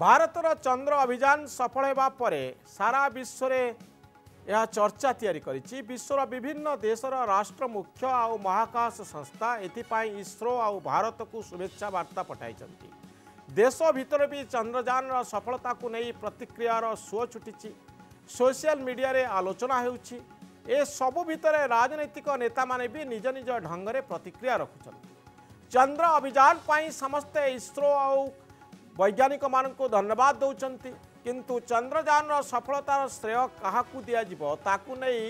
ଭାରତର ଚନ୍ଦ୍ର ଅଭିଯାନ ସଫଳ ହେବା ପରେ ସାରା ବିଶ୍ୱରେ ଏହା ଚର୍ଚ୍ଚା ତିଆରି କରିଛି ବିଶ୍ୱର ବିଭିନ୍ନ ଦେଶର ରାଷ୍ଟ୍ରମୁଖ୍ୟ ଆଉ ମହାକାଶ ସଂସ୍ଥା ଏଥିପାଇଁ ଇସ୍ରୋ ଆଉ ଭାରତକୁ ଶୁଭେଚ୍ଛା ବାର୍ତ୍ତା ପଠାଇଛନ୍ତି ଦେଶ ଭିତରେ ବି ଚନ୍ଦ୍ରଯାନର ସଫଳତାକୁ ନେଇ ପ୍ରତିକ୍ରିୟାର ସୁଅ ଛୁଟିଛି ସୋସିଆଲ ମିଡ଼ିଆରେ ଆଲୋଚନା ହେଉଛି ଏସବୁ ଭିତରେ ରାଜନୈତିକ ନେତାମାନେ ବି ନିଜ ନିଜ ଢଙ୍ଗରେ ପ୍ରତିକ୍ରିୟା ରଖୁଛନ୍ତି ଚନ୍ଦ୍ର ଅଭିଯାନ ପାଇଁ ସମସ୍ତେ ଇସ୍ରୋ ଆଉ ବୈଜ୍ଞାନିକମାନଙ୍କୁ ଧନ୍ୟବାଦ ଦେଉଛନ୍ତି କିନ୍ତୁ ଚନ୍ଦ୍ରଯାନର ସଫଳତାର ଶ୍ରେୟ କାହାକୁ ଦିଆଯିବ ତାକୁ ନେଇ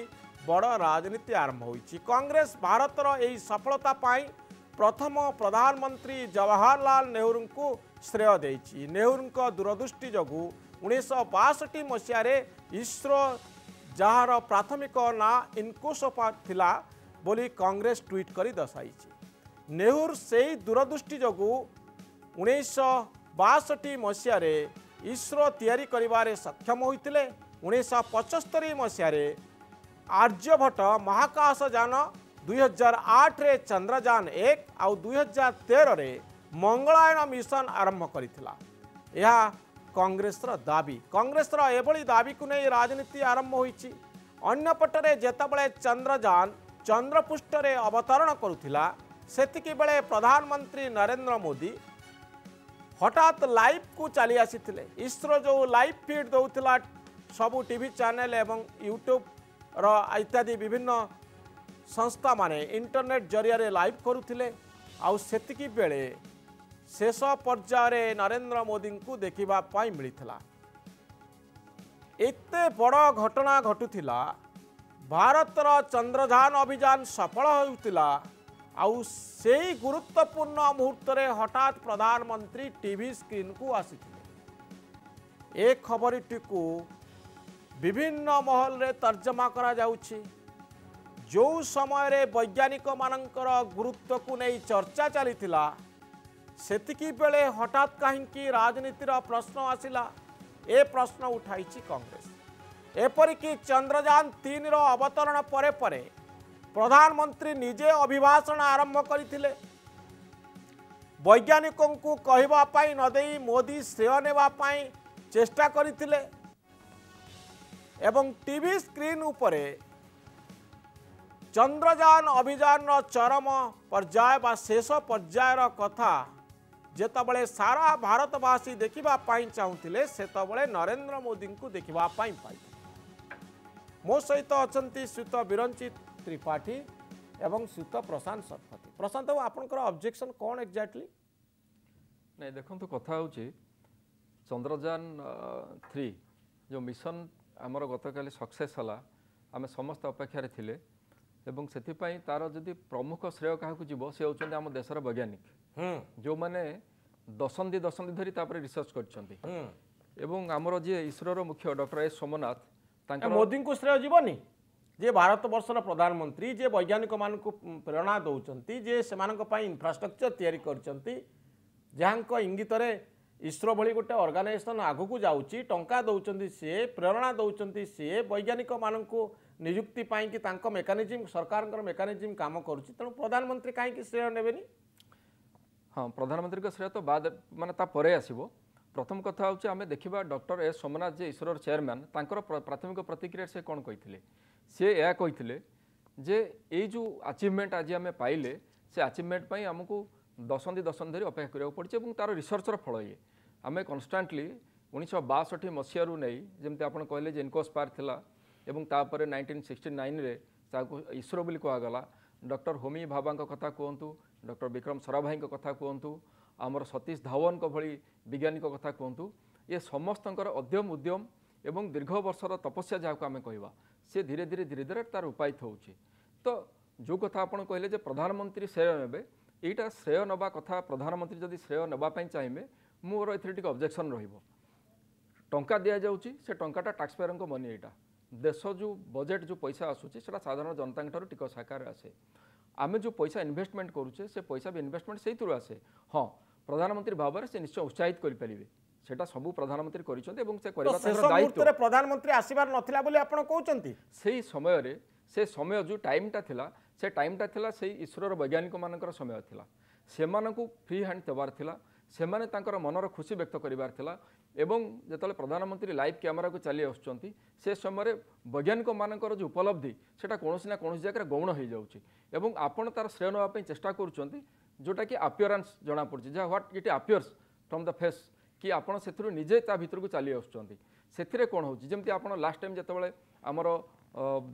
ବଡ଼ ରାଜନୀତି ଆରମ୍ଭ ହୋଇଛି କଂଗ୍ରେସ ଭାରତର ଏହି ସଫଳତା ପାଇଁ ପ୍ରଥମ ପ୍ରଧାନମନ୍ତ୍ରୀ ଜବାହରଲାଲ ନେହେରୁଙ୍କୁ ଶ୍ରେୟ ଦେଇଛି ନେହେରୁଙ୍କ ଦୂରଦୃଷ୍ଟି ଯୋଗୁଁ ଉଣେଇଶହ ବାଷଠି ମସିହାରେ ଇସ୍ରୋ ଯାହାର ପ୍ରାଥମିକ ନାଁ ଇନ୍କୋସୋପା ଥିଲା ବୋଲି କଂଗ୍ରେସ ଟ୍ୱିଟ୍ କରି ଦର୍ଶାଇଛି ନେହୁର ସେହି ଦୂରଦୃଷ୍ଟି ଯୋଗୁଁ ଉଣେଇଶହ ବାଷଠି ମସିହାରେ ଇସ୍ରୋ ତିଆରି କରିବାରେ ସକ୍ଷମ ହୋଇଥିଲେ ଉଣେଇଶହ ପଞ୍ଚସ୍ତରୀ ମସିହାରେ ଆର୍ଯ୍ୟଭଟ୍ଟ ମହାକାଶ ଯାନ ଦୁଇହଜାର ଆଠରେ ଚନ୍ଦ୍ରଯାନ ଏକ ଆଉ ଦୁଇହଜାର ତେରରେ ମଙ୍ଗଳାୟନ ମିଶନ ଆରମ୍ଭ କରିଥିଲା ଏହା କଂଗ୍ରେସର ଦାବି କଂଗ୍ରେସର ଏଭଳି ଦାବିକୁ ନେଇ ରାଜନୀତି ଆରମ୍ଭ ହୋଇଛି ଅନ୍ୟପଟରେ ଯେତେବେଳେ ଚନ୍ଦ୍ରଯାନ ଚନ୍ଦ୍ରପୃଷ୍ଠରେ ଅବତରଣ କରୁଥିଲା ସେତିକିବେଳେ ପ୍ରଧାନମନ୍ତ୍ରୀ ନରେନ୍ଦ୍ର ମୋଦି হঠাৎ লাইভ কু চালি আসিলে ইসরো যে লাইভ ফিড দেওয়া সবু টিভি চ্যানেল এবং ইউট্যুব ইত্যাদি বিভিন্ন সংস্থা মানে ইন্টরনেট জরিয়ারে লাইভ করুলে আতকি বেড়ে শেষ পর্যায়ে নরেন্দ্র মোদী দেখা মিলা এত বড় ঘটনা ঘটুলা ভারতর চন্দ্রযান অভিযান সফল হয়েছিল ଆଉ ସେଇ ଗୁରୁତ୍ୱପୂର୍ଣ୍ଣ ମୁହୂର୍ତ୍ତରେ ହଠାତ୍ ପ୍ରଧାନମନ୍ତ୍ରୀ ଟିଭି ସ୍କ୍ରିନ୍କୁ ଆସିଥିଲେ ଏ ଖବରଟିକୁ ବିଭିନ୍ନ ମହଲରେ ତର୍ଜମା କରାଯାଉଛି ଯେଉଁ ସମୟରେ ବୈଜ୍ଞାନିକମାନଙ୍କର ଗୁରୁତ୍ୱକୁ ନେଇ ଚର୍ଚ୍ଚା ଚାଲିଥିଲା ସେତିକି ବେଳେ ହଠାତ୍ କାହିଁକି ରାଜନୀତିର ପ୍ରଶ୍ନ ଆସିଲା ଏ ପ୍ରଶ୍ନ ଉଠାଇଛି କଂଗ୍ରେସ ଏପରିକି ଚନ୍ଦ୍ରଯାନ ତିନିର ଅବତରଣ ପରେ ପରେ ପ୍ରଧାନମନ୍ତ୍ରୀ ନିଜେ ଅଭିଭାଷଣ ଆରମ୍ଭ କରିଥିଲେ ବୈଜ୍ଞାନିକଙ୍କୁ କହିବା ପାଇଁ ନ ଦେଇ ମୋଦି ଶ୍ରେୟ ନେବା ପାଇଁ ଚେଷ୍ଟା କରିଥିଲେ ଏବଂ ଟିଭି ସ୍କ୍ରିନ୍ ଉପରେ ଚନ୍ଦ୍ରଯାନ ଅଭିଯାନର ଚରମ ପର୍ଯ୍ୟାୟ ବା ଶେଷ ପର୍ଯ୍ୟାୟର କଥା ଯେତେବେଳେ ସାରା ଭାରତବାସୀ ଦେଖିବା ପାଇଁ ଚାହୁଁଥିଲେ ସେତେବେଳେ ନରେନ୍ଦ୍ର ମୋଦିଙ୍କୁ ଦେଖିବା ପାଇଁ ପାଇଥିଲେ ମୋ ସହିତ ଅଛନ୍ତି ଶ୍ରୀତ ବିରଞ୍ଜିତ ত্রিপাঠী এবং সুত প্রশান্ত শতপথী প্রশান্ত বাবু আপনার অবজেকশন কোণ এক্সাক্টলি ନାଇଁ ଦେଖନ୍ତୁ କଥା ହେଉଛି ଚନ୍ଦ୍ରଯାନ ଥ୍ରୀ ଯେଉଁ ମିଶନ ଆମର ଗତକାଲି ସକ୍ସେସ୍ ହେଲା ଆମେ ସମସ୍ତେ ଅପେକ୍ଷାରେ ଥିଲେ ଏବଂ ସେଥିପାଇଁ ତା'ର ଯଦି ପ୍ରମୁଖ ଶ୍ରେୟ କାହାକୁ ଯିବ ସେ ହେଉଛନ୍ତି ଆମ ଦେଶର ବୈଜ୍ଞାନିକ ଯେଉଁମାନେ ଦଶନ୍ଧି ଦଶନ୍ଧି ଧରି ତାପରେ ରିସର୍ଚ୍ଚ କରିଛନ୍ତି ଏବଂ ଆମର ଯିଏ ଇସ୍ରୋର ମୁଖ୍ୟ ଡକ୍ଟର ଏସ୍ ସୋମନାଥ ତାଙ୍କ ମୋଦିଙ୍କୁ ଶ୍ରେୟ ଯିବନି ଯିଏ ଭାରତବର୍ଷର ପ୍ରଧାନମନ୍ତ୍ରୀ ଯିଏ ବୈଜ୍ଞାନିକମାନଙ୍କୁ ପ୍ରେରଣା ଦେଉଛନ୍ତି ଯିଏ ସେମାନଙ୍କ ପାଇଁ ଇନଫ୍ରାଷ୍ଟ୍ରକ୍ଚର୍ ତିଆରି କରିଛନ୍ତି ଯାହାଙ୍କ ଇଙ୍ଗିତରେ ଇସ୍ରୋ ଭଳି ଗୋଟେ ଅର୍ଗାନାଇଜେସନ୍ ଆଗକୁ ଯାଉଛି ଟଙ୍କା ଦେଉଛନ୍ତି ସିଏ ପ୍ରେରଣା ଦେଉଛନ୍ତି ସିଏ ବୈଜ୍ଞାନିକମାନଙ୍କୁ ନିଯୁକ୍ତି ପାଇଁକି ତାଙ୍କ ମେକାନିଜିମ୍ ସରକାରଙ୍କର ମେକାନିଜିମ୍ କାମ କରୁଛି ତେଣୁ ପ୍ରଧାନମନ୍ତ୍ରୀ କାହିଁକି ଶ୍ରେୟ ନେବେନି ହଁ ପ୍ରଧାନମନ୍ତ୍ରୀଙ୍କ ଶ୍ରେୟ ତ ବାଦ ମାନେ ତା'ପରେ ଆସିବ প্রথম কথা হচ্ছে আমি দেখবা ডক্টর এস সোমনাথ যে ইসরোর চেয়ারম্যান তাঁর প্রাথমিক প্রতিক্রিয়া সে কোণ কে সে কে যে এই যে আচিভমেন্ট আজ আমি পাইলে সে আচিভমেন্ট পাই আমি দশন্ধি দশন্ধি ধরে অপেক্ষা করা পড়ছে এবং তার রিসর্চর ফল ইয়ে আমি কনস্টাটলি উনিশশো বাষট্টি মশিয়ারু নেই যেমন আপনার কহিলেন যে ইনকোস্পায়ার লা এবং তাপরে নাইনটিন সিক্সটি নাইনরে তাকে ইসরো বলে কুহগলা ডক্টর হোমি ভাবা কথা কুহতু ডক্টর বিক্রম সরাভাই কথা কুহতু ଆମର ସତୀଶ ଧାୱନଙ୍କ ଭଳି ବିଜ୍ଞାନୀଙ୍କ କଥା କୁହନ୍ତୁ ଏ ସମସ୍ତଙ୍କର ଅଧ୍ୟମ ଉଦ୍ୟମ ଏବଂ ଦୀର୍ଘ ବର୍ଷର ତପସ୍ୟା ଯାହାକୁ ଆମେ କହିବା ସେ ଧୀରେ ଧୀରେ ଧୀରେ ଧୀରେ ତା'ର ଉପାୟିତ ହେଉଛି ତ ଯେଉଁ କଥା ଆପଣ କହିଲେ ଯେ ପ୍ରଧାନମନ୍ତ୍ରୀ ଶ୍ରେୟ ନେବେ ଏଇଟା ଶ୍ରେୟ ନେବା କଥା ପ୍ରଧାନମନ୍ତ୍ରୀ ଯଦି ଶ୍ରେୟ ନେବା ପାଇଁ ଚାହିଁବେ ମୋର ଏଥିରେ ଟିକିଏ ଅବଜେକ୍ସନ୍ ରହିବ ଟଙ୍କା ଦିଆଯାଉଛି ସେ ଟଙ୍କାଟା ଟାକ୍ସପେୟରଙ୍କ ମନି ଏଇଟା ଦେଶ ଯେଉଁ ବଜେଟ୍ ଯେଉଁ ପଇସା ଆସୁଛି ସେଇଟା ସାଧାରଣ ଜନତାଙ୍କଠାରୁ ଟିକସ ଆକାରରେ ଆସେ ଆମେ ଯେଉଁ ପଇସା ଇନଭେଷ୍ଟମେଣ୍ଟ କରୁଛେ ସେ ପଇସା ବି ଇନଭେଷ୍ଟମେଣ୍ଟ ସେଇଥିରୁ ଆସେ ହଁ ପ୍ରଧାନମନ୍ତ୍ରୀ ଭାବରେ ସେ ନିଶ୍ଚୟ ଉତ୍ସାହିତ କରିପାରିବେ ସେଇଟା ସବୁ ପ୍ରଧାନମନ୍ତ୍ରୀ କରିଛନ୍ତି ଏବଂ ସେ କରିବା ପ୍ରଧାନମନ୍ତ୍ରୀ ଆସିବାର ନଥିଲା ବୋଲି ଆପଣ କହୁଛନ୍ତି ସେହି ସମୟରେ ସେ ସମୟ ଯେଉଁ ଟାଇମ୍ଟା ଥିଲା ସେ ଟାଇମ୍ଟା ଥିଲା ସେଇ ଇସ୍ରୋର ବୈଜ୍ଞାନିକମାନଙ୍କର ସମୟ ଥିଲା ସେମାନଙ୍କୁ ଫ୍ରି ହ୍ୟାଣ୍ଡ ଦେବାର ଥିଲା ସେମାନେ ତାଙ୍କର ମନର ଖୁସି ବ୍ୟକ୍ତ କରିବାର ଥିଲା ଏବଂ ଯେତେବେଳେ ପ୍ରଧାନମନ୍ତ୍ରୀ ଲାଇଭ୍ କ୍ୟାମେରାକୁ ଚାଲି ଆସୁଛନ୍ତି ସେ ସମୟରେ ବୈଜ୍ଞାନିକମାନଙ୍କର ଯେଉଁ ଉପଲବ୍ଧି ସେଇଟା କୌଣସି ନା କୌଣସି ଜାଗାରେ ଗୌଣ ହୋଇଯାଉଛି ଏବଂ ଆପଣ ତା'ର ଶ୍ରେୟ ନେବା ପାଇଁ ଚେଷ୍ଟା କରୁଛନ୍ତି ଯେଉଁଟାକି ଆପିଅରାନ୍ସ ଜଣାପଡ଼ୁଛି ଯାହା what it appears from the face କି ଆପଣ ସେଥିରୁ ନିଜେ ତା ଭିତରକୁ ଚାଲି ଆସୁଛନ୍ତି ସେଥିରେ କ'ଣ ହେଉଛି ଯେମିତି ଆପଣ ଲାଷ୍ଟ ଟାଇମ୍ ଯେତେବେଳେ ଆମର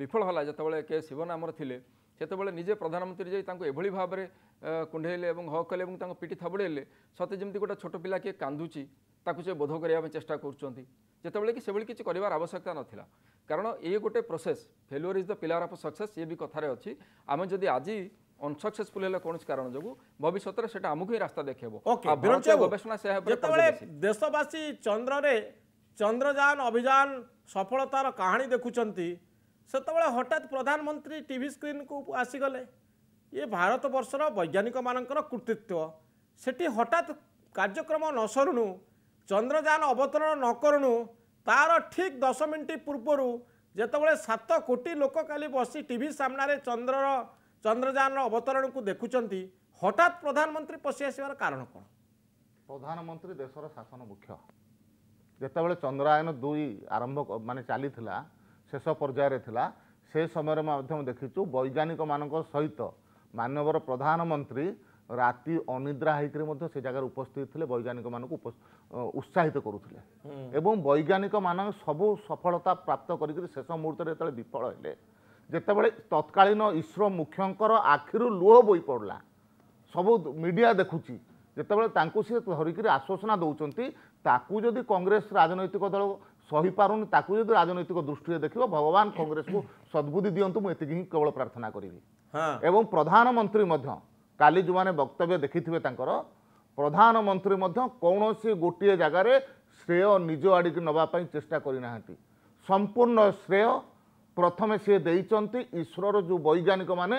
ବିଫଳ ହେଲା ଯେତେବେଳେ କେ ଶିବନ ଆମର ଥିଲେ ସେତେବେଳେ ନିଜେ ପ୍ରଧାନମନ୍ତ୍ରୀ ଯାଇ ତାଙ୍କୁ ଏଭଳି ଭାବରେ କୁଣ୍ଢେଇଲେ ଏବଂ ହକ୍ କଲେ ଏବଂ ତାଙ୍କ ପିଠି ଥାବୁଡ଼େଇଲେ ସତେ ଯେମିତି ଗୋଟେ ଛୋଟ ପିଲା କିଏ କାନ୍ଦୁଛି ତାକୁ ସେ ବୋଧ କରିବା ପାଇଁ ଚେଷ୍ଟା କରୁଛନ୍ତି ଯେତେବେଳେ କି ସେଭଳି କିଛି କରିବାର ଆବଶ୍ୟକତା ନଥିଲା କାରଣ ଇଏ ଗୋଟେ ପ୍ରୋସେସ୍ ଫେଲୁଅର୍ ଇଜ୍ ଦ ପିଲାର ଅଫ୍ ସକ୍ସେସ୍ ଇଏ ବି କଥାରେ ଅଛି ଆମେ ଯଦି ଆଜି ଅନସକ୍ସେସଫୁଲ ହେଲେ କୌଣସି କାରଣ ଯୋଗୁଁ ଭବିଷ୍ୟତରେ ସେଇଟା ଆମକୁ ହିଁ ରାସ୍ତା ଦେଖେଇବ ଗବେଷଣା ଯେତେବେଳେ ଦେଶବାସୀ ଚନ୍ଦ୍ରରେ ଚନ୍ଦ୍ରଯାନ ଅଭିଯାନ ସଫଳତାର କାହାଣୀ ଦେଖୁଛନ୍ତି ସେତେବେଳେ ହଠାତ୍ ପ୍ରଧାନମନ୍ତ୍ରୀ ଟିଭି ସ୍କ୍ରିନ୍କୁ ଆସିଗଲେ ଇଏ ଭାରତବର୍ଷର ବୈଜ୍ଞାନିକମାନଙ୍କର କୃତିତ୍ୱ ସେଠି ହଠାତ୍ କାର୍ଯ୍ୟକ୍ରମ ନ ସରୁଣୁ ଚନ୍ଦ୍ରଯାନ ଅବତରଣ ନ କରୁଣୁ ତା'ର ଠିକ୍ ଦଶ ମିନିଟ୍ ପୂର୍ବରୁ ଯେତେବେଳେ ସାତ କୋଟି ଲୋକ କାଲି ବସି ଟିଭି ସାମ୍ନାରେ ଚନ୍ଦ୍ରର ଚନ୍ଦ୍ରଯାନର ଅବତରଣକୁ ଦେଖୁଛନ୍ତି ହଠାତ୍ ପ୍ରଧାନମନ୍ତ୍ରୀ ପଶି ଆସିବାର କାରଣ କ'ଣ ପ୍ରଧାନମନ୍ତ୍ରୀ ଦେଶର ଶାସନ ମୁଖ୍ୟ ଯେତେବେଳେ ଚନ୍ଦ୍ରାୟନ ଦୁଇ ଆରମ୍ଭ ମାନେ ଚାଲିଥିଲା ଶେଷ ପର୍ଯ୍ୟାୟରେ ଥିଲା ସେ ସମୟରେ ମଧ୍ୟ ଦେଖିଛୁ ବୈଜ୍ଞାନିକମାନଙ୍କ ସହିତ ମାନ୍ୟବର ପ୍ରଧାନମନ୍ତ୍ରୀ ରାତି ଅନିଦ୍ରା ହେଇକରି ମଧ୍ୟ ସେ ଜାଗାରେ ଉପସ୍ଥିତ ଥିଲେ ବୈଜ୍ଞାନିକମାନଙ୍କୁ ଉତ୍ସାହିତ କରୁଥିଲେ ଏବଂ ବୈଜ୍ଞାନିକମାନେ ସବୁ ସଫଳତା ପ୍ରାପ୍ତ କରିକିରି ଶେଷ ମୁହୂର୍ତ୍ତରେ ଯେତେବେଳେ ବିଫଳ ହେଲେ ଯେତେବେଳେ ତତ୍କାଳୀନ ଇସ୍ରୋ ମୁଖ୍ୟଙ୍କର ଆଖିରୁ ଲୁହ ବୋହି ପଡ଼ିଲା ସବୁ ମିଡ଼ିଆ ଦେଖୁଛି ଯେତେବେଳେ ତାଙ୍କୁ ସିଏ ଧରିକିରି ଆଶ୍ୱାସନା ଦେଉଛନ୍ତି ତାକୁ ଯଦି କଂଗ୍ରେସ ରାଜନୈତିକ ଦଳ ସହିପାରୁନି ତାକୁ ଯଦି ରାଜନୈତିକ ଦୃଷ୍ଟିରେ ଦେଖିବ ଭଗବାନ କଂଗ୍ରେସକୁ ସଦ୍ବୁଦ୍ଧି ଦିଅନ୍ତୁ ମୁଁ ଏତିକି ହିଁ କେବଳ ପ୍ରାର୍ଥନା କରିବି ଏବଂ ପ୍ରଧାନମନ୍ତ୍ରୀ ମଧ୍ୟ କାଲି ଯେଉଁମାନେ ବକ୍ତବ୍ୟ ଦେଖିଥିବେ ତାଙ୍କର ପ୍ରଧାନମନ୍ତ୍ରୀ ମଧ୍ୟ କୌଣସି ଗୋଟିଏ ଜାଗାରେ ଶ୍ରେୟ ନିଜ ଆଡ଼ିକି ନେବା ପାଇଁ ଚେଷ୍ଟା କରିନାହାନ୍ତି ସମ୍ପୂର୍ଣ୍ଣ ଶ୍ରେୟ ପ୍ରଥମେ ସିଏ ଦେଇଛନ୍ତି ଇସ୍ରୋର ଯେଉଁ ବୈଜ୍ଞାନିକମାନେ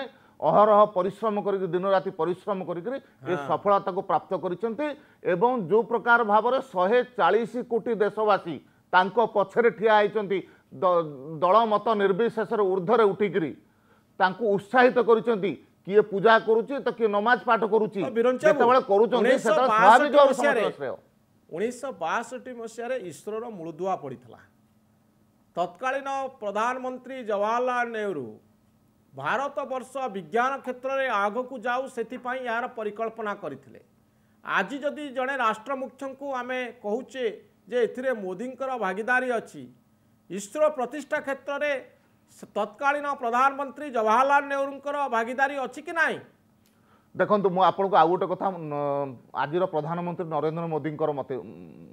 ଅହରହ ପରିଶ୍ରମ କରିକି ଦିନରାତି ପରିଶ୍ରମ କରିକିରି ଏ ସଫଳତାକୁ ପ୍ରାପ୍ତ କରିଛନ୍ତି ଏବଂ ଯେଉଁ ପ୍ରକାର ଭାବରେ ଶହେ ଚାଳିଶ କୋଟି ଦେଶବାସୀ ତାଙ୍କ ପଛରେ ଠିଆ ହୋଇଛନ୍ତି ଦଳ ମତ ନିର୍ବିଶେଷରେ ଉର୍ଦ୍ଧ୍ୱରେ ଉଠିକିରି ତାଙ୍କୁ ଉତ୍ସାହିତ କରିଛନ୍ତି କିଏ ପୂଜା କରୁଛି ତ କିଏ ନମାଜ ପାଠ କରୁଛି ଯେତେବେଳେ କରୁଛନ୍ତି ଉଣେଇଶହ ବାଷଠି ମସିହାରେ ଇସ୍ରୋର ମୂଳଦୁଆ ପଡ଼ିଥିଲା ତତ୍କାଳୀନ ପ୍ରଧାନମନ୍ତ୍ରୀ ଜବାହାରଲାଲ ନେହେରୁ ଭାରତବର୍ଷ ବିଜ୍ଞାନ କ୍ଷେତ୍ରରେ ଆଗକୁ ଯାଉ ସେଥିପାଇଁ ଏହାର ପରିକଳ୍ପନା କରିଥିଲେ ଆଜି ଯଦି ଜଣେ ରାଷ୍ଟ୍ର ମୁଖ୍ୟଙ୍କୁ ଆମେ କହୁଛେ ଯେ ଏଥିରେ ମୋଦିଙ୍କର ଭାଗିଦାରୀ ଅଛି ଇସ୍ରୋ ପ୍ରତିଷ୍ଠା କ୍ଷେତ୍ରରେ ତତ୍କାଳୀନ ପ୍ରଧାନମନ୍ତ୍ରୀ ଜବାହାରଲାଲ ନେହେରୁଙ୍କର ଭାଗିଦାରୀ ଅଛି କି ନାହିଁ ଦେଖନ୍ତୁ ମୁଁ ଆପଣଙ୍କୁ ଆଉ ଗୋଟେ କଥା ଆଜିର ପ୍ରଧାନମନ୍ତ୍ରୀ ନରେନ୍ଦ୍ର ମୋଦିଙ୍କର ମୋତେ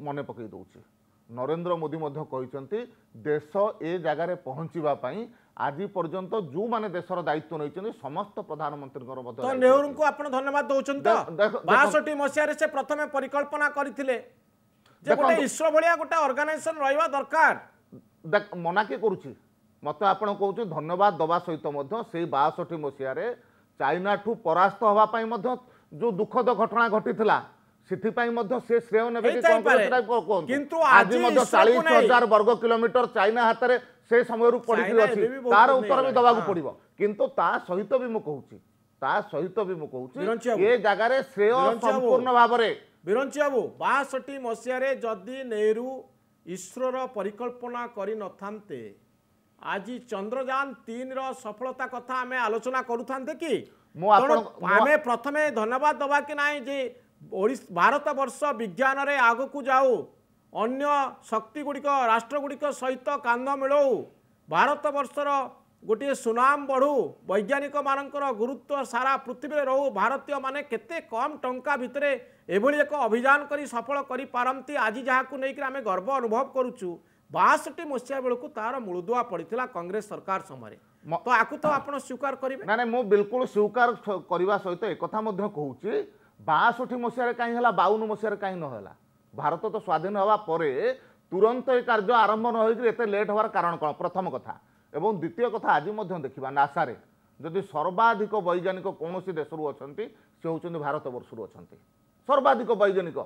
ମନେ ପକାଇ ଦେଉଛି নরেন্দ্র মোদি মধ্যে କହିଛନ୍ତି দেশ এ জায়গায় পৌঁছিবা পাই আজি পর্যন্ত যে মানে দেশর দায়িত্ব নেইছেন সমস্ত প্রধানমন্ত্রীঙ্কর মধ্যে তো নেহরুঙ্কু আপন ধন্যবাদ দউছেন তো 62 মসিয়ারে সে প্রথমে পরিকল্পনা করিছিলে যে গোটে ইসরো ভলিয়া গোটে অর্গানাইজেশন রহিবা দরকার দেখ মনা কে করুছি মতে আপন কହୁଛି ধন্যবাদ দবা সহিত মধ্য সেই 62 মসিয়ারে চাইনাঠু পরাস্ত হওয়া পাই মধ্য যে দুঃখদ ঘটনা ঘটিছিলা ସେଥିପାଇଁ ମଧ୍ୟ ସେ ଶ୍ରେୟ ନେବେ କିନ୍ତୁ ଆଜି ମଧ୍ୟ ଚାଳିଶ ହଜାର ବର୍ଗ କିଲୋମିଟର ଚାଇନା ହାତରେ ସେ ସମୟରୁ ପଡ଼ିଥିଲେ ଅଛି ତାର ଉତ୍ତର ବି ଦେବାକୁ ପଡିବ କିନ୍ତୁ ତା ସହିତ ବି ମୁଁ କହୁଛି ତା ସହିତ ବି ମୁଁ କହୁଛି ଏ ଜାଗାରେ ଶ୍ରେୟ ସମ୍ପୂର୍ଣ୍ଣ ଭାବରେ ବିରଞ୍ଚି ବାବୁ ବାଷଠି ମସିହାରେ ଯଦି ନେହେରୁ ଇସ୍ରୋର ପରିକଳ୍ପନା କରିନଥାନ୍ତେ ଆଜି ଚନ୍ଦ୍ରଯାନ ତିନିର ସଫଳତା କଥା ଆମେ ଆଲୋଚନା କରୁଥାନ୍ତେ କି ଆମେ ପ୍ରଥମେ ଧନ୍ୟବାଦ ଦେବା କି ନାହିଁ ଯେ ଭାରତ ବର୍ଷ ବିଜ୍ଞାନରେ ଆଗକୁ ଯାଉ ଅନ୍ୟ ଶକ୍ତିଗୁଡ଼ିକ ରାଷ୍ଟ୍ରଗୁଡ଼ିକ ସହିତ କାନ୍ଧ ମିଳାଉ ଭାରତବର୍ଷର ଗୋଟିଏ ସୁନାମ ବଢ଼ୁ ବୈଜ୍ଞାନିକମାନଙ୍କର ଗୁରୁତ୍ୱ ସାରା ପୃଥିବୀରେ ରହୁ ଭାରତୀୟମାନେ କେତେ କମ୍ ଟଙ୍କା ଭିତରେ ଏଭଳି ଏକ ଅଭିଯାନ କରି ସଫଳ କରିପାରନ୍ତି ଆଜି ଯାହାକୁ ନେଇକରି ଆମେ ଗର୍ବ ଅନୁଭବ କରୁଛୁ ବାଷଠି ମସିହା ବେଳକୁ ତାର ମୂଳଦୁଆ ପଡ଼ିଥିଲା କଂଗ୍ରେସ ସରକାର ସମୟରେ ତ ଆକୁ ତ ଆପଣ ସ୍ୱୀକାର କରିବେ ନା ମୁଁ ବିଲକୁଲ ସ୍ୱୀକାର କରିବା ସହିତ ଏକଥା ମଧ୍ୟ କହୁଛି ବାଷଠି ମସିହାରେ କାହିଁ ହେଲା ବାଉନ ମସିହାରେ କାହିଁ ନହେଲା ଭାରତ ତ ସ୍ୱାଧୀନ ହେବା ପରେ ତୁରନ୍ତ ଏ କାର୍ଯ୍ୟ ଆରମ୍ଭ ନ ହୋଇକରି ଏତେ ଲେଟ୍ ହେବାର କାରଣ କ'ଣ ପ୍ରଥମ କଥା ଏବଂ ଦ୍ୱିତୀୟ କଥା ଆଜି ମଧ୍ୟ ଦେଖିବା ନାସାରେ ଯଦି ସର୍ବାଧିକ ବୈଜ୍ଞାନିକ କୌଣସି ଦେଶରୁ ଅଛନ୍ତି ସେ ହେଉଛନ୍ତି ଭାରତବର୍ଷରୁ ଅଛନ୍ତି ସର୍ବାଧିକ ବୈଜ୍ଞାନିକ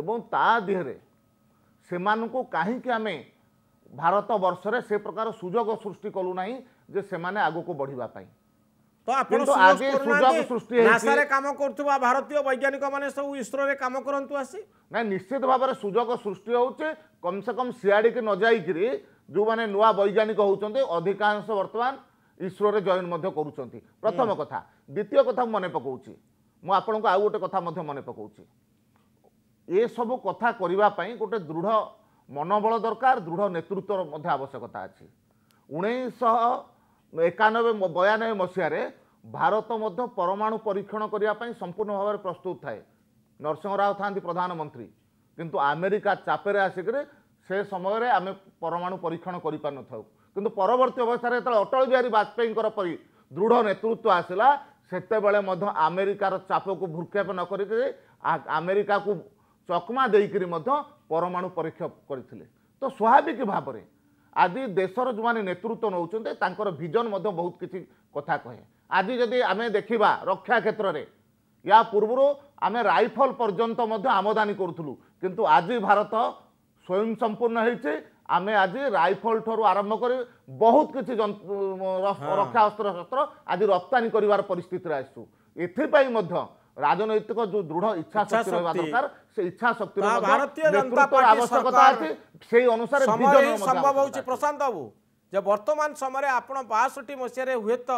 ଏବଂ ତା ଦେହରେ ସେମାନଙ୍କୁ କାହିଁକି ଆମେ ଭାରତବର୍ଷରେ ସେ ପ୍ରକାର ସୁଯୋଗ ସୃଷ୍ଟି କଲୁ ନାହିଁ ଯେ ସେମାନେ ଆଗକୁ ବଢ଼ିବା ପାଇଁ ତ ଆପଣ ନାସାରେ କାମ କରୁଥିବା ଭାରତୀୟ ବୈଜ୍ଞାନିକ ମାନେ ସବୁ ଇସ୍ରୋରେ କାମ କରନ୍ତୁ ଆସି ନାଇଁ ନିଶ୍ଚିତ ଭାବରେ ସୁଯୋଗ ସୃଷ୍ଟି ହେଉଛି ସେ କମ୍ ସିଆଡ଼ିକି ନ ଯାଇକିରି ଯେଉଁମାନେ ନୂଆ ବୈଜ୍ଞାନିକ ହେଉଛନ୍ତି ଅଧିକାଂଶ ବର୍ତ୍ତମାନ ଇସ୍ରୋରେ ଜଏନ୍ ମଧ୍ୟ କରୁଛନ୍ତି ପ୍ରଥମ କଥା ଦ୍ୱିତୀୟ କଥା ମୁଁ ମନେ ପକାଉଛି ମୁଁ ଆପଣଙ୍କୁ ଆଉ ଗୋଟେ କଥା ମଧ୍ୟ ମନେ ପକାଉଛି ଏସବୁ କଥା କରିବା ପାଇଁ ଗୋଟେ ଦୃଢ଼ ମନୋବଳ ଦରକାର ଦୃଢ଼ ନେତୃତ୍ୱର ମଧ୍ୟ ଆବଶ୍ୟକତା ଅଛି ଉଣେଇଶହ ଏକାନବେ ବୟାନବେ ମସିହାରେ ଭାରତ ମଧ୍ୟ ପରମାଣୁ ପରୀକ୍ଷଣ କରିବା ପାଇଁ ସମ୍ପୂର୍ଣ୍ଣ ଭାବରେ ପ୍ରସ୍ତୁତ ଥାଏ ନରସିଂହ ରାଓ ଥାନ୍ତି ପ୍ରଧାନମନ୍ତ୍ରୀ କିନ୍ତୁ ଆମେରିକା ଚାପରେ ଆସିକରି ସେ ସମୟରେ ଆମେ ପରମାଣୁ ପରୀକ୍ଷଣ କରିପାରିନଥାଉ କିନ୍ତୁ ପରବର୍ତ୍ତୀ ଅବସ୍ଥାରେ ଯେତେବେଳେ ଅଟଳ ବିହାରୀ ବାଜପେୟୀଙ୍କର ପରି ଦୃଢ଼ ନେତୃତ୍ୱ ଆସିଲା ସେତେବେଳେ ମଧ୍ୟ ଆମେରିକାର ଚାପକୁ ଭୃକ୍ଷେପ ନ କରିକି ଆମେରିକାକୁ ଚକମା ଦେଇକରି ମଧ୍ୟ ପରମାଣୁ ପରୀକ୍ଷା କରିଥିଲେ ତ ସ୍ୱାଭାବିକ ଭାବରେ ଆଜି ଦେଶର ଯେଉଁମାନେ ନେତୃତ୍ୱ ନେଉଛନ୍ତି ତାଙ୍କର ଭିଜନ ମଧ୍ୟ ବହୁତ କିଛି କଥା କହେ ଆଜି ଯଦି ଆମେ ଦେଖିବା ରକ୍ଷା କ୍ଷେତ୍ରରେ ୟା ପୂର୍ବରୁ ଆମେ ରାଇଫଲ ପର୍ଯ୍ୟନ୍ତ ମଧ୍ୟ ଆମଦାନୀ କରୁଥିଲୁ କିନ୍ତୁ ଆଜି ଭାରତ ସ୍ୱୟଂ ସମ୍ପୂର୍ଣ୍ଣ ହେଇଛି ଆମେ ଆଜି ରାଇଫଲ ଠାରୁ ଆରମ୍ଭ କରି ବହୁତ କିଛି ରକ୍ଷା ଅସ୍ତ୍ରଶସ୍ତ୍ର ଆଜି ରପ୍ତାନୀ କରିବାର ପରିସ୍ଥିତିରେ ଆସିଛୁ ଏଥିପାଇଁ ମଧ୍ୟ ରାଜନୈତିକ ଯେଉଁ ଦୃଢ଼ ଇଚ୍ଛା ଶକ୍ତି ରହିବା ଦରକାର ସେ ଇଚ୍ଛା ଶକ୍ତି ଆବଶ୍ୟକତା ଅଛି ସେଇ ଅନୁସାରେ ସମ୍ଭବ ହଉଛି ପ୍ରଶାନ୍ତ ବାବୁ ଯେ ବର୍ତ୍ତମାନ ସମୟରେ ଆପଣ ବାଷଠି ମସିହାରେ ହୁଏତ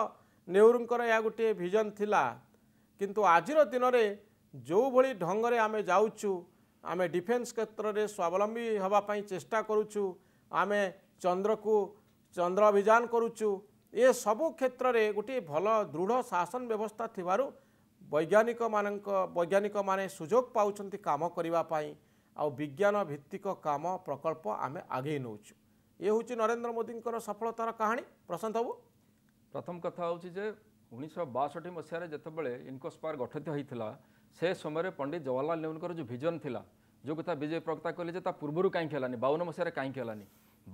ନେହେରୁଙ୍କର ଏହା ଗୋଟିଏ ଭିଜନ ଥିଲା କିନ୍ତୁ ଆଜିର ଦିନରେ ଯେଉଁଭଳି ଢଙ୍ଗରେ ଆମେ ଯାଉଛୁ ଆମେ ଡିଫେନ୍ସ କ୍ଷେତ୍ରରେ ସ୍ୱାବଲମ୍ବୀ ହେବା ପାଇଁ ଚେଷ୍ଟା କରୁଛୁ ଆମେ ଚନ୍ଦ୍ରକୁ ଚନ୍ଦ୍ର ଅଭିଯାନ କରୁଛୁ ଏସବୁ କ୍ଷେତ୍ରରେ ଗୋଟିଏ ଭଲ ଦୃଢ଼ ଶାସନ ବ୍ୟବସ୍ଥା ଥିବାରୁ ବୈଜ୍ଞାନିକ ମାନଙ୍କ ବୈଜ୍ଞାନିକମାନେ ସୁଯୋଗ ପାଉଛନ୍ତି କାମ କରିବା ପାଇଁ ଆଉ ବିଜ୍ଞାନ ଭିତ୍ତିକ କାମ ପ୍ରକଳ୍ପ ଆମେ ଆଗେଇ ନେଉଛୁ ଇଏ ହେଉଛି ନରେନ୍ଦ୍ର ମୋଦିଙ୍କର ସଫଳତାର କାହାଣୀ ପ୍ରଶାନ୍ତ ବାବୁ ପ୍ରଥମ କଥା ହେଉଛି ଯେ ଉଣେଇଶହ ବାଷଠି ମସିହାରେ ଯେତେବେଳେ ଇନ୍କୋସ୍ପାର ଗଠିତ ହୋଇଥିଲା ସେ ସମୟରେ ପଣ୍ଡିତ ଜବାହରଲାଲ ନେହେରୁଙ୍କର ଯେଉଁ ଭିଜନ ଥିଲା ଯେଉଁ କଥା ବିଜେପି ପ୍ରକ୍ତା କହିଲେ ଯେ ତା ପୂର୍ବରୁ କାହିଁକି ହେଲାନି ବାଉନ ମସିହାରେ କାହିଁକି ହେଲାନି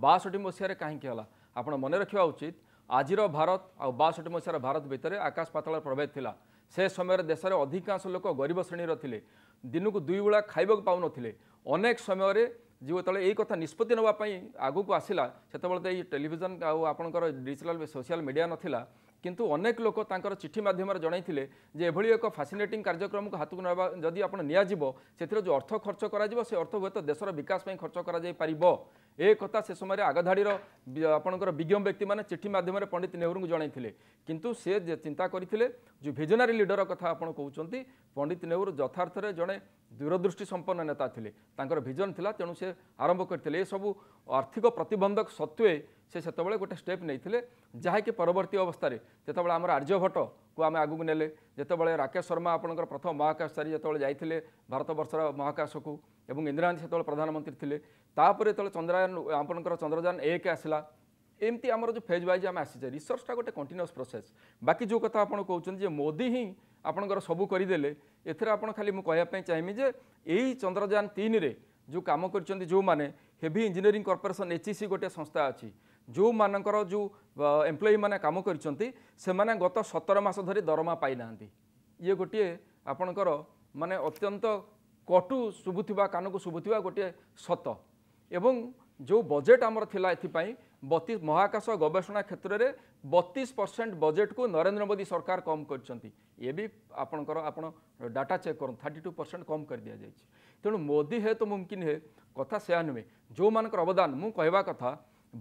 ବାଷଠି ମସିହାରେ କାହିଁକି ହେଲା ଆପଣ ମନେ ରଖିବା ଉଚିତ ଆଜିର ଭାରତ ଆଉ ବାଷଠି ମସିହାର ଭାରତ ଭିତରେ ଆକାଶ ପାତଳର ପ୍ରଭେଦ ଥିଲା ସେ ସମୟରେ ଦେଶରେ ଅଧିକାଂଶ ଲୋକ ଗରିବ ଶ୍ରେଣୀର ଥିଲେ ଦିନକୁ ଦୁଇ ଓଳା ଖାଇବାକୁ ପାଉନଥିଲେ ଅନେକ ସମୟରେ ଯେତେବେଳେ ଏଇ କଥା ନିଷ୍ପତ୍ତି ନେବା ପାଇଁ ଆଗକୁ ଆସିଲା ସେତେବେଳେ ତ ଏଇ ଟେଲିଭିଜନ୍ ଆଉ ଆପଣଙ୍କର ଡିଜିଟାଲ୍ ସୋସିଆଲ୍ ମିଡ଼ିଆ ନଥିଲା କିନ୍ତୁ ଅନେକ ଲୋକ ତାଙ୍କର ଚିଠି ମାଧ୍ୟମରେ ଜଣାଇଥିଲେ ଯେ ଏଭଳି ଏକ ଫାସିନେଟିଂ କାର୍ଯ୍ୟକ୍ରମକୁ ହାତକୁ ନେବା ଯଦି ଆପଣ ନିଆଯିବ ସେଥିରେ ଯେଉଁ ଅର୍ଥ ଖର୍ଚ୍ଚ କରାଯିବ ସେ ଅର୍ଥ ହୁଏତ ଦେଶର ବିକାଶ ପାଇଁ ଖର୍ଚ୍ଚ କରାଯାଇପାରିବ ଏ କଥା ସେ ସମୟରେ ଆଗଧାଡ଼ିର ଆପଣଙ୍କର ବିଜ୍ଞ ବ୍ୟକ୍ତିମାନେ ଚିଠି ମାଧ୍ୟମରେ ପଣ୍ଡିତ ନେହେରୁଙ୍କୁ ଜଣାଇଥିଲେ କିନ୍ତୁ ସେ ଯେ ଚିନ୍ତା କରିଥିଲେ ଯେଉଁ ଭିଜନାରୀ ଲିଡର କଥା ଆପଣ କହୁଛନ୍ତି ପଣ୍ଡିତ ନେହେରୁ ଯଥାର୍ଥରେ ଜଣେ ଦୂରଦୃଷ୍ଟି ସମ୍ପନ୍ନ ନେତା ଥିଲେ ତାଙ୍କର ଭିଜନ ଥିଲା ତେଣୁ ସେ ଆରମ୍ଭ କରିଥିଲେ ଏସବୁ ଆର୍ଥିକ ପ୍ରତିବନ୍ଧକ ସତ୍ତ୍ୱେ ସେ ସେତେବେଳେ ଗୋଟେ ଷ୍ଟେପ୍ ନେଇଥିଲେ ଯାହାକି ପରବର୍ତ୍ତୀ ଅବସ୍ଥାରେ ଯେତେବେଳେ ଆମର ଆର୍ଯ୍ୟଭଟ୍ଟକୁ ଆମେ ଆଗକୁ ନେଲେ ଯେତେବେଳେ ରାକେଶ ଶର୍ମା ଆପଣଙ୍କର ପ୍ରଥମ ମହାକାଶଚାରୀ ଯେତେବେଳେ ଯାଇଥିଲେ ଭାରତବର୍ଷର ମହାକାଶକୁ ଏବଂ ଇନ୍ଦିରା ଗାନ୍ଧୀ ସେତେବେଳେ ପ୍ରଧାନମନ୍ତ୍ରୀ ଥିଲେ ତାପରେ ଯେତେବେଳେ ଚନ୍ଦ୍ରାୟନ ଆପଣଙ୍କର ଚନ୍ଦ୍ରଯାନ ଏକ ଆସିଲା ଏମିତି ଆମର ଯେଉଁ ଫେଜ୍ ୱାଇଜ୍ ଆମେ ଆସିଛେ ରିସର୍ଚ୍ଚଟା ଗୋଟେ କଣ୍ଟିନ୍ୟୁସ୍ ପ୍ରୋସେସ୍ ବାକି ଯେଉଁ କଥା ଆପଣ କହୁଛନ୍ତି ଯେ ମୋଦି ହିଁ ଆପଣଙ୍କର ସବୁ କରିଦେଲେ ଏଥିରେ ଆପଣ ଖାଲି ମୁଁ କହିବା ପାଇଁ ଚାହିଁବି ଯେ ଏଇ ଚନ୍ଦ୍ରଯାନ ତିନିରେ ଯେଉଁ କାମ କରିଛନ୍ତି ଯେଉଁମାନେ ହେଭି ଇଞ୍ଜିନିୟରିଂ କର୍ପୋରେସନ୍ ଏଚ୍ ଗୋଟେ ସଂସ୍ଥା ଅଛି ଯେଉଁମାନଙ୍କର ଯେଉଁ ଏମ୍ପ୍ଲୟିମାନେ କାମ କରିଛନ୍ତି ସେମାନେ ଗତ ସତର ମାସ ଧରି ଦରମା ପାଇନାହାନ୍ତି ଇଏ ଗୋଟିଏ ଆପଣଙ୍କର ମାନେ ଅତ୍ୟନ୍ତ କଟୁ ଶୁଭୁଥିବା କାନକୁ ଶୁଭୁଥିବା ଗୋଟିଏ ସତ ଏବଂ ଯେଉଁ ବଜେଟ୍ ଆମର ଥିଲା ଏଥିପାଇଁ ବତିଶ ମହାକାଶ ଗବେଷଣା କ୍ଷେତ୍ରରେ ବତିଶ ପରସେଣ୍ଟ ବଜେଟ୍କୁ ନରେନ୍ଦ୍ର ମୋଦି ସରକାର କମ୍ କରିଛନ୍ତି ଏ ବି ଆପଣଙ୍କର ଆପଣ ଡାଟା ଚେକ୍ କରନ୍ତୁ ଥାର୍ଟି ଟୁ ପରସେଣ୍ଟ କମ୍ କରିଦିଆଯାଇଛି ତେଣୁ ମୋଦି ହେତୁ ତ ମୁମକିନ ହେ କଥା ସେୟା ନୁହେଁ ଯେଉଁମାନଙ୍କର ଅବଦାନ ମୁଁ କହିବା କଥା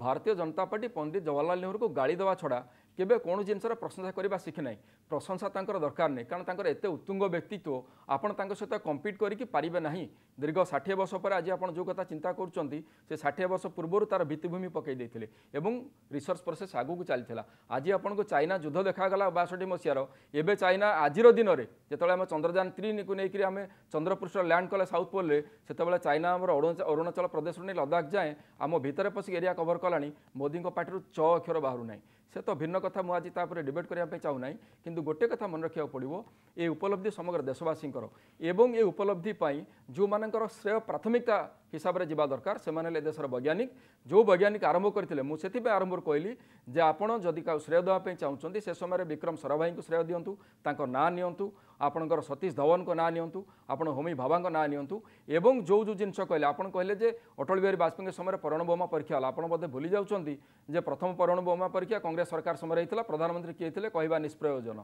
ଭାରତୀୟ ଜନତା ପାର୍ଟି ପଣ୍ଡିତ ଜବାହରଲାଲ ନେହେରୁଙ୍କୁ ଗାଳି ଦେବା ଛଡ଼ା କେବେ କୌଣସି ଜିନିଷର ପ୍ରଶଂସା କରିବା ଶିଖିନାହିଁ ପ୍ରଶଂସା ତାଙ୍କର ଦରକାର ନାହିଁ କାରଣ ତାଙ୍କର ଏତେ ଉତ୍ତୁଙ୍ଗ ବ୍ୟକ୍ତିତ୍ୱ ଆପଣ ତାଙ୍କ ସହିତ କମ୍ପିଟ୍ କରିକି ପାରିବେ ନାହିଁ ଦୀର୍ଘ ଷାଠିଏ ବର୍ଷ ପରେ ଆଜି ଆପଣ ଯେଉଁ କଥା ଚିନ୍ତା କରୁଛନ୍ତି ସେ ଷାଠିଏ ବର୍ଷ ପୂର୍ବରୁ ତା'ର ଭିତ୍ତିଭୂମି ପକାଇ ଦେଇଥିଲେ ଏବଂ ରିସର୍ଚ୍ଚ ପ୍ରୋସେସ୍ ଆଗକୁ ଚାଲିଥିଲା ଆଜି ଆପଣଙ୍କୁ ଚାଇନା ଯୁଦ୍ଧ ଦେଖାଗଲା ବାଷଠି ମସିହାର ଏବେ ଚାଇନା ଆଜିର ଦିନରେ ଯେତେବେଳେ ଆମେ ଚନ୍ଦ୍ରଯାନ ଥ୍ରୀକୁ ନେଇକରି ଆମେ ଚନ୍ଦ୍ରପୃଷ୍ଠ ଲ୍ୟାଣ୍ଡ କଲେ ସାଉଥ୍ ପୋଲ୍ରେ ସେତେବେଳେ ଚାଇନା ଆମର ଅରୁଣାଚଳ ପ୍ରଦେଶରୁ ନେଇ ଲଦାଖ ଯାଏଁ ଆମ ଭିତରେ ପଶିକି ଏରିଆ କଭର କଲାଣି ମୋଦିଙ୍କ ପାଟିରୁ ଛଅ ଅକ୍ଷର ବାହାରୁ ନାହିଁ ସେ ତ ଭିନ୍ନ କଥା ମୁଁ ଆଜି ତା ଉପରେ ଡିବେଟ୍ କରିବା ପାଇଁ ଚାହୁଁନାହିଁ କିନ୍ତୁ ଗୋଟିଏ କଥା ମନେ ରଖିବାକୁ ପଡ଼ିବ ଏ ଉପଲବ୍ଧି ସମଗ୍ର ଦେଶବାସୀଙ୍କର ଏବଂ ଏ ଉପଲବ୍ଧି ପାଇଁ ଯେଉଁମାନଙ୍କର ଶ୍ରେୟ ପ୍ରାଥମିକତା ହିସାବରେ ଯିବା ଦରକାର ସେମାନେ ହେଲେ ଦେଶର ବୈଜ୍ଞାନିକ ଯେଉଁ ବୈଜ୍ଞାନିକ ଆରମ୍ଭ କରିଥିଲେ ମୁଁ ସେଥିପାଇଁ ଆରମ୍ଭରୁ କହିଲି ଯେ ଆପଣ ଯଦି କାହାକୁ ଶ୍ରେୟ ଦେବା ପାଇଁ ଚାହୁଁଛନ୍ତି ସେ ସମୟରେ ବିକ୍ରମ ସରଭାଇଙ୍କୁ ଶ୍ରେୟ ଦିଅନ୍ତୁ ତାଙ୍କ ନାଁ ନିଅନ୍ତୁ आपणको सतीश धवनको नाँनि होमि भाबाको नाँनि जिस कहिले आउँछ कहिले अटलबवि बाजपेयी समयमा पणुबोमा परीक्षा होला आधे भुली प्रथम परण बोमा परीक्षा कांग्रेस सरकार समय प्रधानमन्त्री केही कहिबा निष्प्रयोजन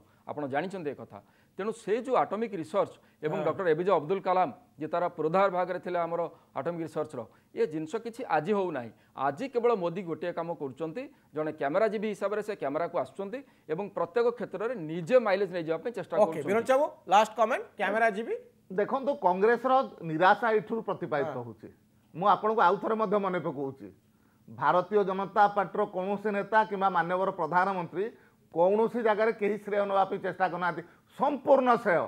कथा তেমন সে যে আটমিক রিসর্চ এবং ডক্টর এবিজে অব্দুল কালাম যে তার পুরোধার ভাগে লে আমার আটমিক রিসর্চর এ জিনিস কিছু আজি হো না আজি কেবল মোদি গোটিয়ে কাম করছেন জনে ক্যামেরাজীবী হিসাবে সে ক্যামেরা আসছেন এবং প্রত্যেক ক্ষেত্রে নিজে মাইলেজ নিয়ে যাওয়া চেষ্টা করছেন লাস্ট কমেন্ট ক্যামেরাজীবী দেখুন কংগ্রেসর নিরাশা এঠু প্রতিপাদিত হচ্ছে মু আপনার আউথরে মনে পকাউছি ভারতীয় জনতা পার্টির কৌশি নেতা কিংবা মানবর প্রধানমন্ত্রী কৌশি জায়গায় কে শ্রেয় নেওয়া চেষ্টা ଚେଷ୍ଟା ସମ୍ପୂର୍ଣ୍ଣ ଶ୍ରେୟ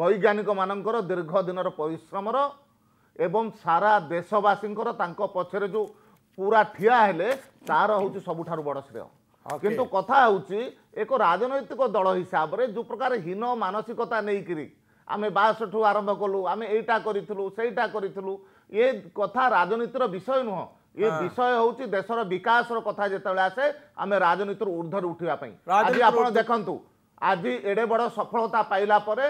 ବୈଜ୍ଞାନିକମାନଙ୍କର ଦୀର୍ଘ ଦିନର ପରିଶ୍ରମର ଏବଂ ସାରା ଦେଶବାସୀଙ୍କର ତାଙ୍କ ପଛରେ ଯେଉଁ ପୁରା ଠିଆ ହେଲେ ତା'ର ହେଉଛି ସବୁଠାରୁ ବଡ଼ ଶ୍ରେୟ କିନ୍ତୁ କଥା ହେଉଛି ଏକ ରାଜନୈତିକ ଦଳ ହିସାବରେ ଯେଉଁ ପ୍ରକାର ହୀନ ମାନସିକତା ନେଇକରି ଆମେ ବାସଠୁ ଆରମ୍ଭ କଲୁ ଆମେ ଏଇଟା କରିଥିଲୁ ସେଇଟା କରିଥିଲୁ ଏ କଥା ରାଜନୀତିର ବିଷୟ ନୁହଁ ଏ ବିଷୟ ହେଉଛି ଦେଶର ବିକାଶର କଥା ଯେତେବେଳେ ଆସେ ଆମେ ରାଜନୀତିରୁ ଉର୍ଦ୍ଧ୍ୱରେ ଉଠିବା ପାଇଁ ଆପଣ ଦେଖନ୍ତୁ ଆଜି ଏଡ଼େ ବଡ଼ ସଫଳତା ପାଇଲା ପରେ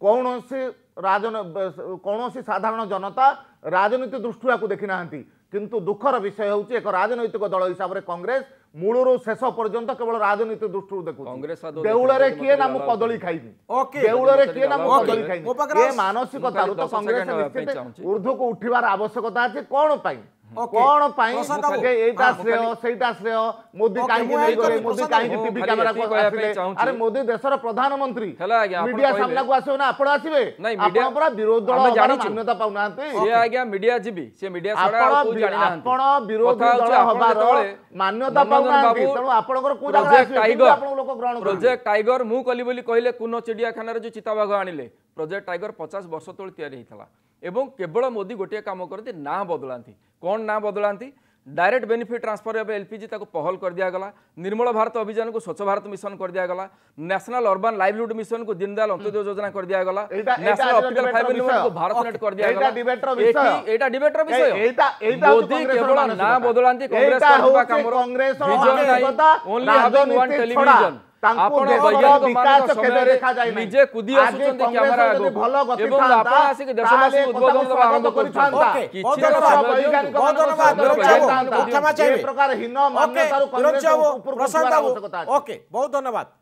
କୌଣସି ରାଜନ କୌଣସି ସାଧାରଣ ଜନତା ରାଜନୀତି ଦୃଷ୍ଟିରୁ ଆକୁ ଦେଖିନାହାନ୍ତି କିନ୍ତୁ ଦୁଃଖର ବିଷୟ ହେଉଛି ଏକ ରାଜନୈତିକ ଦଳ ହିସାବରେ କଂଗ୍ରେସ ମୂଳରୁ ଶେଷ ପର୍ଯ୍ୟନ୍ତ କେବଳ ରାଜନୀତି ଦୃଷ୍ଟିରୁ ଦେଖୁଛି ଦେଉଳରେ କିଏ ନା ମୁଁ କଦଳୀ ଖାଇବି ଦେଉଳରେ କିଏ ନା ମୁଁ କଦଳୀ ଖାଇବି ମାନସିକତାରୁ ତ କଂଗ୍ରେସ ଉର୍ଦ୍ଧକୁ ଉଠିବାର ଆବଶ୍ୟକତା ଅଛି କ'ଣ ପାଇଁ কোন পাই এইটা শ্রেয় সেইটা শ্রেয় মোদি কাহিকি নেই গলে মোদি কাহিকি টিভি ক্যামেরা কো আসলে আরে মোদি দেশর প্রধানমন্ত্রী মিডিয়া সামনা কো আসবে না আপন আসবে আপন পুরা বিরোধী দল মানে মান্যতা পাউ নাতে সে আজ্ঞা মিডিয়া জিবি সে মিডিয়া ছাড়া আর কো জানি না আপন বিরোধী দল হবার মান্যতা পাউ নাতে তেণু আপনকৰ কো জানি আসবে আপন লোক গ্রহণ করে প্রজেক্ট টাইগর মু কলি বলি কইলে কুন চিড়িয়াখানার যে চিতাবাঘ আনিলে প্রজেক্ট টাইগর 50 বর্ষ তলে তৈরি হইতলা এবং কেবল মোদি গোটিয়ে কাম করতে না বদলাতে କ'ଣ ନାଁ ବଦଳାନ୍ତି ডাইরেক্ট বেনিফিট ট্রান্সফর এবার এলপিজি তাকে পহল করে দিয়েগলা নির্মল ভারত অভিযান কু স্বচ্ছ ভারত মিশন করে দিয়েগলা ন্যাশনাল অর্বান লাইভলিহুড মিশন কু দীনদয়াল অন্ত্যোদয় যোজনা করে দিয়েগলা ন্যাশনাল অপটিক্যাল ফাইবার লিমিট কু ভারত নেট করে দিয়েগলা এটা ডিবেটর বিষয় এইটা এইটা মোদি কেবল না বদলান্তি কংগ্রেস করবা কামর ওনলি হ্যাভিং ওয়ান টেলিভিশন ତାଙ୍କୁ ଦେଶର ବିକାଶ କେବେ ଦେଖାଯାଇ ନିଜେ କୁଦି ଆସୁଛନ୍ତି କ୍ୟାମେରା ଆଗକୁ ଭଲ ଗତି ଥାନ୍ତା ଆସିକି ଦେଶବାସୀ ଉଦ୍ବୋଧନ ଦେବା ଆରମ୍ଭ କରିଥାନ୍ତା କିଛି ବୈଜ୍ଞାନିକ ମାନଙ୍କର ପ୍ରକାର ହୀନ ମାନ୍ୟତାରୁ କଂଗ୍ରେସ ଉପରକୁ ଯିବାର ଆବଶ୍ୟକତା ଅଛି ଓକେ ବହୁତ ଧନ୍ୟବାଦ